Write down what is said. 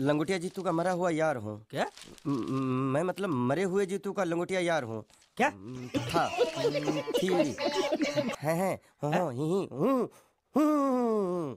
लंगोटिया जीतू का मरा हुआ यार हूँ क्या मैं मतलब मरे हुए जीतू का लंगोटिया यार हूँ क्या था थी है, है, हो, हो, ही, ही, हूँ